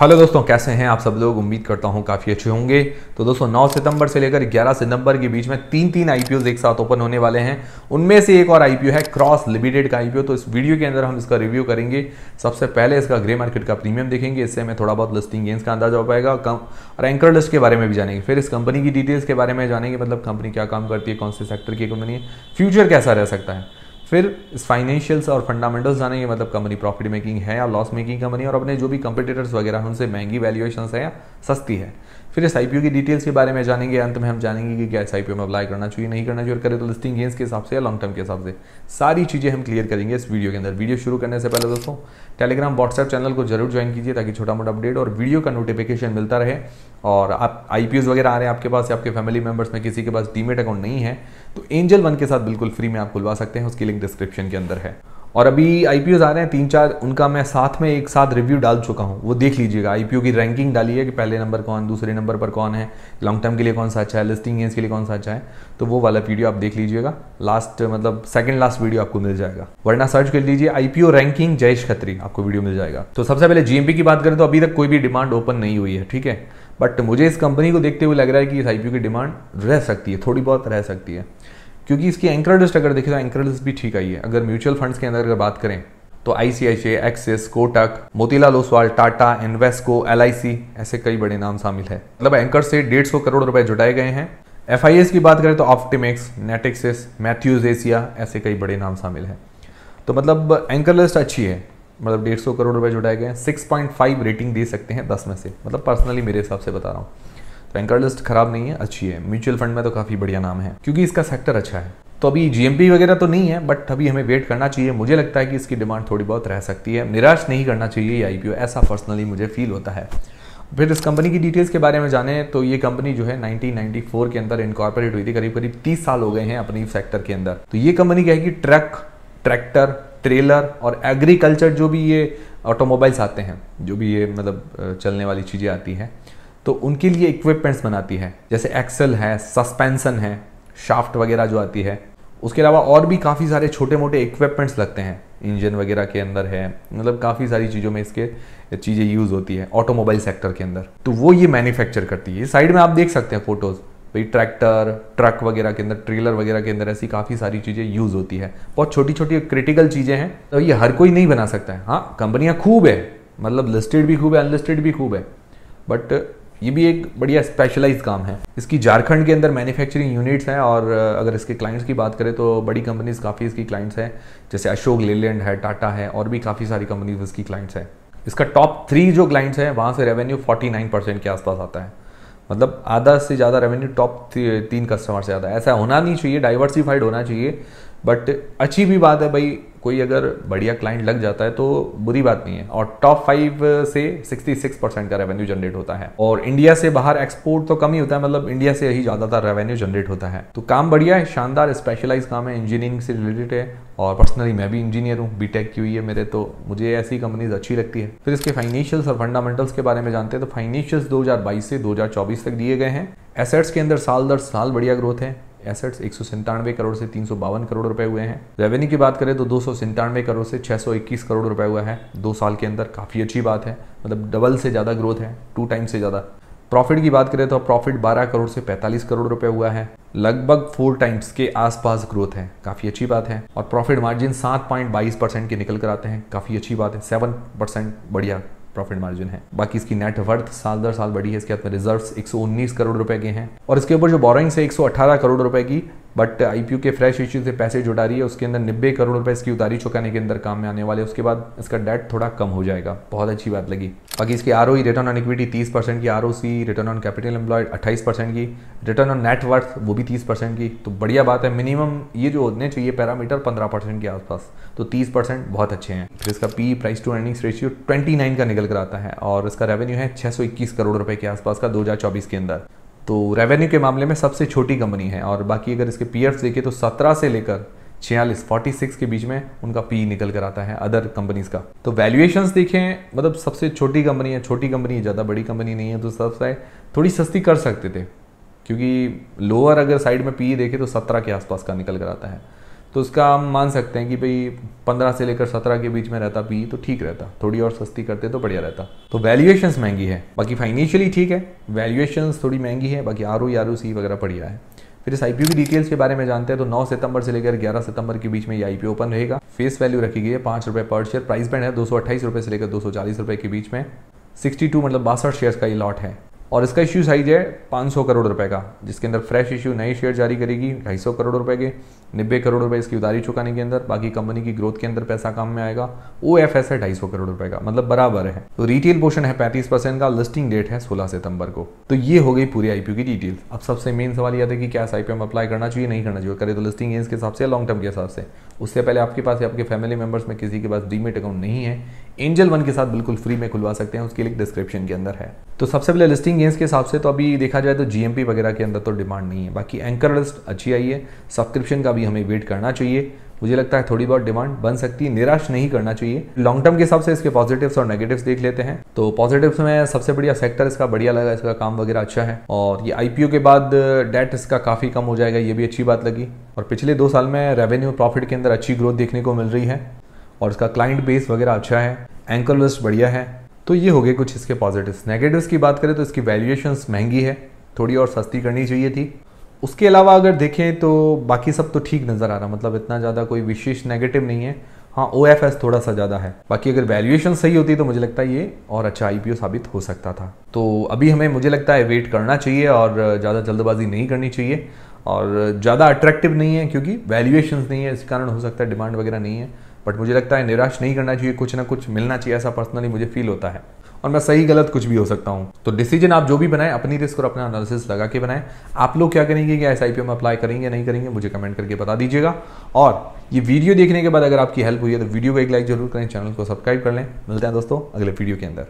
hello दोस्तों कैसे हैं आप सब लोग उम्मीद करता हूं काफ़ी अच्छे होंगे तो दोस्तों 9 सितंबर से लेकर 11 सितंबर के बीच में तीन तीन आईपीओ एक साथ ओपन होने वाले हैं उनमें से एक और आईपीओ है क्रॉस लिमिटेड का आईपीओ तो इस वीडियो के अंदर हम इसका रिव्यू करेंगे सबसे पहले इसका ग्रे मार्केट का प्रीमियम देखेंगे इससे हमें थोड़ा बहुत लिस्टिंग गेंस का अंदाजा हो पाएगा और एंकर लिस्ट के बारे में भी जानेंगे फिर इस कंपनी की डिटेल्स के बारे में जानेंगे मतलब कंपनी क्या काम करती है कौन से सेक्टर की कंपनी है फ्यूचर कैसा रह सकता है फिर फाइनेंशियल्स और फंडामेंटल्स जानेंगे मतलब कंपनी प्रॉफिट मेकिंग है या लॉस मेकिंग कंपनी और अपने जो भी कंपिटेटर्स वगैरह उनसे महंगी वैल्यूएशन है या सस्ती है फिर एस आई की डिटेल्स के बारे में जानेंगे अंत में हम जानेंगे कि क्या इस आई में अप्लाई करना चाहिए नहीं करना चाहिए और करें तो लिस्टिंग गेंस के हिसाब से या लॉन्ग टर्म के हिसाब से सारी चीज़ें हम क्लियर करेंगे इस वीडियो के अंदर वीडियो शुरू करने से पहले दोस्तों टेलीग्राम व्हाट्सएप चैनल को जरूर ज्वाइन कीजिए ताकि छोटा मोटा अपडेट और वीडियो का नोटिफिकेशन मिलता रहे और आप आई वगैरह आ रहे हैं आपके पास या आपके फैमिली मेम्बर्स में किसी के पास डीमेट अकाउंट नहीं है तो एंजल वन के साथ बिल्कुल फ्री में आप खुलवा सकते हैं उसकी लिंक डिस्क्रिप्शन के अंदर है और अभी आई आ रहे हैं तीन चार उनका मैं साथ में एक साथ रिव्यू डाल चुका हूँ वो देख लीजिएगा आई की रैंकिंग डाली है कि पहले नंबर कौन दूसरे नंबर पर कौन है लॉन्ग टर्म के लिए कौन सा अच्छा है लिस्टिंग गेंस के लिए कौन सा अच्छा है तो वो वाला वीडियो आप देख लीजिएगा लास्ट मतलब सेकंड लास्ट वीडियो आपको मिल जाएगा वरना सर्च कर लीजिए आई रैंकिंग जयेश खत्री आपको वीडियो मिल जाएगा तो सबसे पहले जीएमपी की बात करें तो अभी तक कोई भी डिमांड ओपन नहीं हुई है ठीक है बट मुझे इस कंपनी को देखते हुए लग रहा है कि इस आईपीओ की डिमांड रह सकती है थोड़ी बहुत रह सकती है क्योंकि इसकी एंकर लिस्ट अगर देखें तो एंकर लिस्ट भी ठीक आई है अगर म्यूचुअल फंड्स के अंदर अगर बात करें तो ICICI Axis Kotak Motilal Oswal Tata Invesco एल ऐसे कई बड़े नाम शामिल है मतलब एंकर से डेढ़ सौ करोड़ रुपए जुटाए गए हैं एफ की बात करें तो ऑप्टिमिक्स नेटिक्सिस मैथ्यूज एशिया ऐसे कई बड़े नाम शामिल है तो मतलब एंकर लिस्ट अच्छी है मतलब डेढ़ सौ करोड़ रुपए जुटाए गए हैं फाइव रेटिंग दे सकते हैं दस में से मतलब पर्सनली मेरे हिसाब से बता रहा हूँ तो एंकर लिस्ट खराब नहीं है अच्छी है म्यूचुअल फंड में तो काफ़ी बढ़िया नाम है क्योंकि इसका सेक्टर अच्छा है तो अभी जीएमपी वगैरह तो नहीं है बट अभी हमें वेट करना चाहिए मुझे लगता है कि इसकी डिमांड थोड़ी बहुत रह सकती है निराश नहीं करना चाहिए ये आईपीओ ऐसा पर्सनली मुझे फील होता है फिर इस कंपनी की डिटेल्स के बारे में जाने तो ये कंपनी जो है 1994 के अंदर इनकॉर्पोरेट हुई थी करीब करीब 30 साल हो गए हैं अपनी सेक्टर के अंदर तो ये कंपनी क्या है कि ट्रक ट्रैक्टर ट्रेलर और एग्रीकल्चर जो भी ये ऑटोमोबाइल्स आते हैं जो भी ये मतलब चलने वाली चीज़ें आती हैं तो उनके लिए इक्विपमेंट्स बनाती है जैसे एक्सल है सस्पेंसन है शाफ्ट वगैरह जो आती है उसके अलावा और भी काफ़ी सारे छोटे मोटे इक्विपमेंट्स लगते हैं इंजन वगैरह के अंदर है मतलब काफ़ी सारी चीज़ों में इसके चीज़ें यूज़ होती है ऑटोमोबाइल सेक्टर के अंदर तो वो ये मैन्युफैक्चर करती है साइड में आप देख सकते हैं फोटोज़ भाई ट्रैक्टर ट्रक वगैरह के अंदर ट्रेलर वगैरह के अंदर ऐसी काफ़ी सारी चीज़ें यूज़ होती है बहुत छोटी छोटी क्रिटिकल चीज़ें हैं तो ये हर कोई नहीं बना सकता है हाँ कंपनियाँ खूब है मतलब लिस्टेड भी खूब है अनलिस्टेड भी खूब है बट ये भी एक बढ़िया स्पेशलाइज काम है इसकी झारखंड के अंदर मैन्युफैक्चरिंग यूनिट्स हैं और अगर इसके क्लाइंट्स की बात करें तो बड़ी कंपनीज काफ़ी इसकी क्लाइंट्स हैं जैसे अशोक लेलैंड है टाटा है और भी काफ़ी सारी कंपनीज इसकी क्लाइंट्स हैं इसका टॉप थ्री जो क्लाइंट्स हैं वहाँ से रेवेन्यू फोर्टी परसेंट के आसपास आता है मतलब आधा से ज़्यादा रेवेन्यू टॉप तीन कस्टमर से आता है ऐसा होना नहीं चाहिए डाइवर्सिफाइड होना चाहिए बट अच्छी भी बात है भाई कोई अगर बढ़िया क्लाइंट लग जाता है तो बुरी बात नहीं है और टॉप फाइव से 66 परसेंट का रेवेन्यू जनरेट होता है और इंडिया से बाहर एक्सपोर्ट तो कम ही होता है मतलब इंडिया से ही ज़्यादातर रेवेन्यू जनरेट होता है तो काम बढ़िया है शानदार स्पेशलाइज काम है इंजीनियरिंग से रिलेटेड है और पर्सनली मैं भी इंजीनियर हूँ बी टेक की हुई है मेरे तो मुझे ऐसी कंपनीज अच्छी लगती है फिर इसके फाइनेंशियल्स और फंडामेंटल्स के बारे में जानते हैं तो फाइनेंशियल्स 2022 से 2024 तक दिए गए हैं एसेट्स के अंदर साल दर साल बढ़िया ग्रोथ है एसेट्स एक करोड़ से तीन करोड़ रुपए हुए हैं रेवेन्यू की बात करें तो दो करोड़ से 621 करोड़ रुपए हुआ है दो साल के अंदर काफ़ी अच्छी बात है मतलब डबल से ज़्यादा ग्रोथ है टू टाइम से ज़्यादा प्रॉफिट की बात करें तो प्रॉफिट 12 करोड़ से 45 करोड़ रुपए हुआ है लगभग फोर टाइम्स के आसपास ग्रोथ है काफ़ी अच्छी बात है और प्रॉफिट मार्जिन बाईस परसेंट के निकल कर आते हैं काफ़ी अच्छी बात है सेवन परसेंट बढ़िया प्रॉफिट मार्जिन है बाकी इसकी नेट वर्थ साल दर साल बढ़ी है इसके बाद रिजर्व्स 119 करोड़ रुपए के हैं और इसके ऊपर जो बोरिंग्स है 118 करोड़ रुपए की बट आई uh, के फ्रेश इश्यू से पैसे जुटा रही है उसके अंदर नब्बे करोड़ रुपए इसकी उतारी चुकाने के अंदर काम में आने वाले उसके बाद इसका डेट थोड़ा कम हो जाएगा बहुत अच्छी बात लगी बाकी इसकी आर रिटर्न ऑन इक्विटी तीस परसेंट की R return on capital employed अट्ठाईस परसेंट की रिटर्न ऑन नेट वर्थ वो भी तीस परसेंट की तो बढ़िया बात है मिनिमम ये जो होने चाहिए पैरामीटर पंद्रह परसेंट के आसपास तो तीस परसेंट बहुत अच्छे हैं फिर इसका P price to earnings ratio twenty nine का निकल कर आता है और इसका रेवेन्यू है छह सौ इक्कीस करोड़ रुपए के आसपास का दो हजार चौबीस के अंदर तो रेवेन्यू के मामले में सबसे छोटी कंपनी है और बाकी अगर इसके पी देखें तो सत्रह से लेकर छियालीस फोर्टी सिक्स के बीच में उनका पी निकल कर आता है अदर कंपनीज का तो वैल्यूएशन देखें मतलब सबसे छोटी कंपनी है छोटी कंपनी है ज़्यादा बड़ी कंपनी नहीं है तो सबसे थोड़ी सस्ती कर सकते थे क्योंकि लोअर अगर साइड में पी देखे तो सत्रह के आसपास का निकल कर आता है तो उसका हम मान सकते हैं कि भाई पंद्रह से लेकर सत्रह के बीच में रहता भी तो ठीक रहता थोड़ी और सस्ती करते तो बढ़िया रहता तो वैल्यूएशंस महंगी है बाकी फाइनेंशियली ठीक है वैल्यूएशंस थोड़ी महंगी है बाकी आर ओ आर ओ सी वगैरह बढ़िया है फिर इस आईपीओ की डिटेल्स के बारे में जानते हैं तो 9 सितंबर से लेकर 11 सितंबर के बीच में ये आईपीओ ओपन रहेगा फेस वैल्यू रखी गई है पांच रुपये पर शेयर प्राइस बैंड है दो रुपये से लेकर दो रुपये के बीच में 62 मतलब बासठ शेयर का ये लॉट है और इसका इश्यू साइज है 500 करोड़ रुपए का जिसके अंदर फ्रेश इश्यू नए शेयर जारी करेगी ढाई करोड़ रुपए के नब्बे करोड़ रुपए इसकी उधारी चुकाने के अंदर बाकी कंपनी की ग्रोथ के अंदर पैसा काम में आएगा ओ एफ एस है ढाई सौ करोड़ रुपए का मतलब बराबर है तो रिटेल पोर्शन है पैंतीस परसेंट का लिस्टिंग डेट है सोलह सितंबर को तो ये हो गई पूरी आईपीओ की डिटेल अब सबसे मेन सवाल यह था कि क्या आईपीओ में अप्लाई करना चाहिए नहीं करना चाहिए करे तो लिस्टिंग के हिसाब से लॉन्ग टर्म के हिसाब से उससे पहले आपके पास आपके फैमिली मेंबर्स में किसी के पास डीमेट अकाउंट नहीं है एंजल वन के साथ बिल्कुल फ्री में खुलवा सकते हैं उसकी लिंक डिस्क्रिप्शन के अंदर है तो सबसे पहले लिस्टिंग गेंस के हिसाब से तो अभी देखा जाए तो जीएमपी वगैरह के अंदर तो डिमांड नहीं है बाकी एंकर लिस्ट अच्छी आई है सब्सक्रिप्शन का भी हमें वेट करना चाहिए मुझे लगता है थोड़ी बहुत डिमांड बन सकती है निराश नहीं करना चाहिए लॉन्ग टर्म के हिसाब से इसके पॉजिटिव्स और नेगेटिव्स देख लेते हैं तो पॉजिटिव्स में सबसे बढ़िया सेक्टर इसका बढ़िया लगा इसका काम वगैरह अच्छा है और ये आईपीओ के बाद डेट इसका काफ़ी कम हो जाएगा ये भी अच्छी बात लगी और पिछले दो साल में रेवेन्यू प्रॉफिट के अंदर अच्छी ग्रोथ देखने को मिल रही है और इसका क्लाइंट बेस वगैरह अच्छा है एंकर लिस्ट बढ़िया है तो ये हो गए कुछ इसके पॉजिटिव्स नेगेटिव्स की बात करें तो इसकी वैल्यूएशन महंगी है थोड़ी और सस्ती करनी चाहिए थी उसके अलावा अगर देखें तो बाकी सब तो ठीक नज़र आ रहा मतलब इतना ज़्यादा कोई विशेष नेगेटिव नहीं है हाँ ओ एफ एस थोड़ा सा ज़्यादा है बाकी अगर वैल्यूएशन सही होती तो मुझे लगता है ये और अच्छा आई साबित हो सकता था तो अभी हमें मुझे लगता है वेट करना चाहिए और ज़्यादा जल्दबाजी नहीं करनी चाहिए और ज़्यादा अट्रैक्टिव नहीं है क्योंकि वैल्यूएशन नहीं है इस कारण हो सकता है डिमांड वगैरह नहीं है बट मुझे लगता है निराश नहीं करना चाहिए कुछ ना कुछ मिलना चाहिए ऐसा पर्सनली मुझे फील होता है और मैं सही गलत कुछ भी हो सकता हूं तो डिसीजन आप जो भी बनाएं अपनी रिस्क और अपना एनालिसिस लगा के बनाएं आप लोग क्या करेंगे क्या एस में अप्लाई करेंगे नहीं करेंगे मुझे कमेंट करके बता दीजिएगा और ये वीडियो देखने के बाद अगर आपकी हेल्प हुई है तो वीडियो को एक लाइक जरूर करें चैनल को सब्सक्राइब कर लें मिलते हैं दोस्तों अगले वीडियो के अंदर